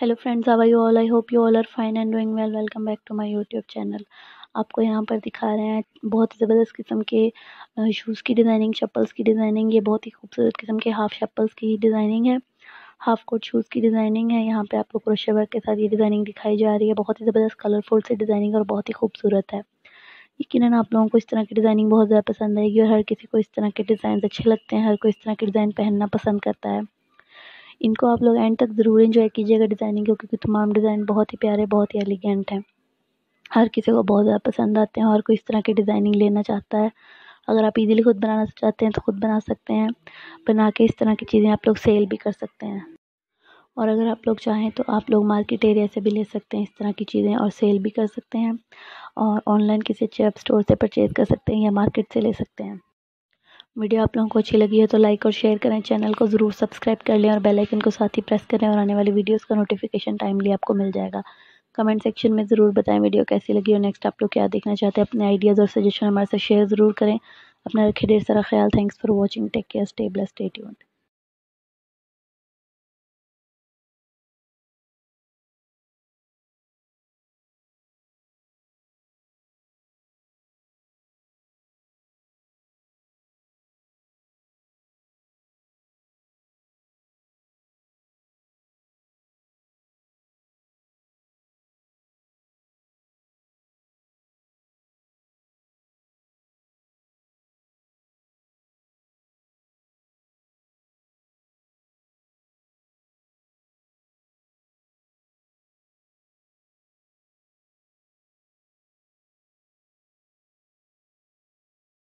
hello friends how are you all I hope you all are fine and doing well welcome back to my YouTube channel आपको यहाँ पर दिखा रहे हैं बहुत ही ज़बरदस्त किस्म के शूज़ की डिज़ाइनिंग चप्पल्स की डिज़ाइनिंग ये बहुत ही खूबसूरत किस्म के हाफ़ चप्पल्स की डिज़ाइनिंग है हाफ कोट शूज़ की डिज़ाइनिंग है यहाँ पर आपको क्रोशे वर्क के साथ ये डिज़ाइनिंग दिखाई जा रही है बहुत ही ज़बरदस्त कलरफुल से डिज़ाइनिंग और बहुत ही खूबसूरत है यकीन आप लोगों को इस तरह की डिज़ाइनिंग बहुत ज़्यादा पसंद आएगी और हर किसी को इस तरह के डिज़ाइन अच्छे लगते हैं हर कोई इस तरह के डिज़ाइन पहनना पसंद करता है इनको आप लोग एंड तक ज़रूर इन्जॉय कीजिएगा डिज़ाइनिंग क्योंकि तमाम डिज़ाइन बहुत ही प्यारे बहुत ही एलिगेंट हैं हर किसी को बहुत ज़्यादा पसंद आते हैं और कोई इस तरह की डिज़ाइनिंग लेना चाहता है अगर आप इजीली खुद बनाना चाहते हैं तो खुद बना सकते हैं बना के इस तरह की चीज़ें आप लोग सेल भी कर सकते हैं और अगर आप लोग चाहें तो आप लोग मार्केट एरिया से भी ले सकते हैं इस तरह की चीज़ें और सेल भी कर सकते हैं और ऑनलाइन किसी अच्छे स्टोर से परचेज़ कर सकते हैं या मार्केट से ले सकते हैं वीडियो आप लोगों को अच्छी लगी है तो लाइक और शेयर करें चैनल को ज़रूर सब्सक्राइब कर लें और बेल आइकन को साथ ही प्रेस करें और आने वाली वीडियोस का नोटिफिकेशन टाइमली आपको मिल जाएगा कमेंट सेक्शन में ज़रूर बताएं वीडियो कैसी लगी और नेक्स्ट आप लोग क्या देखना चाहते हैं अपने आइडियाज़ और सजेशन हमारे साथ शेयर ज़रूर करें अपना रखे ढेर सारा ख्याल thanks for watching take care stay bless stay tuned